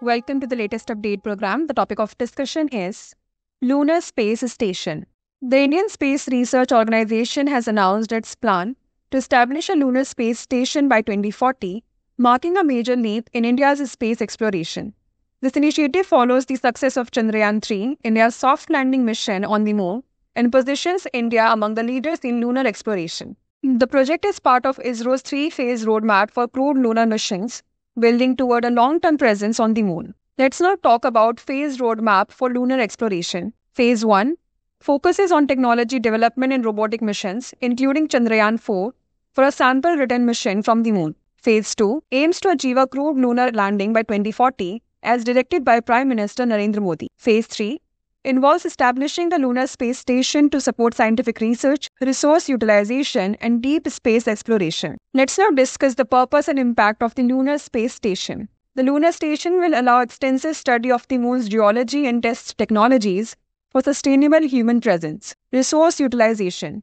Welcome to the latest update program. The topic of discussion is Lunar Space Station. The Indian Space Research Organization has announced its plan to establish a lunar space station by 2040, marking a major leap in India's space exploration. This initiative follows the success of Chandrayaan 3, India's soft landing mission on the moon, and positions India among the leaders in lunar exploration. The project is part of ISRO's three phase roadmap for crewed lunar missions, building toward a long term presence on the moon. Let's now talk about phase roadmap for lunar exploration. Phase 1 focuses on technology development in robotic missions, including Chandrayaan 4, for a sample return mission from the moon. Phase 2 aims to achieve a crewed lunar landing by 2040, as directed by Prime Minister Narendra Modi. Phase 3 involves establishing the lunar space station to support scientific research, resource utilization, and deep space exploration. Let's now discuss the purpose and impact of the lunar space station. The lunar station will allow extensive study of the moon's geology and test technologies for sustainable human presence. Resource utilization.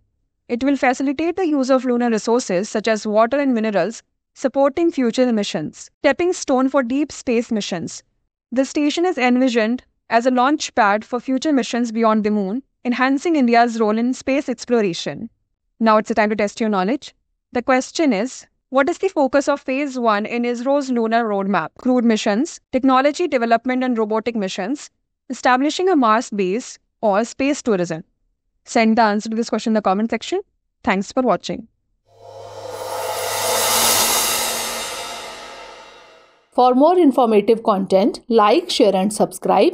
It will facilitate the use of lunar resources such as water and minerals, supporting future missions. Stepping stone for deep space missions. The station is envisioned as a launch pad for future missions beyond the moon, enhancing India's role in space exploration. Now it's the time to test your knowledge. The question is what is the focus of Phase 1 in ISRO's lunar roadmap? Crewed missions, technology development and robotic missions, establishing a Mars base, or space tourism? Send the answer to this question in the comment section. Thanks for watching. For more informative content, like, share, and subscribe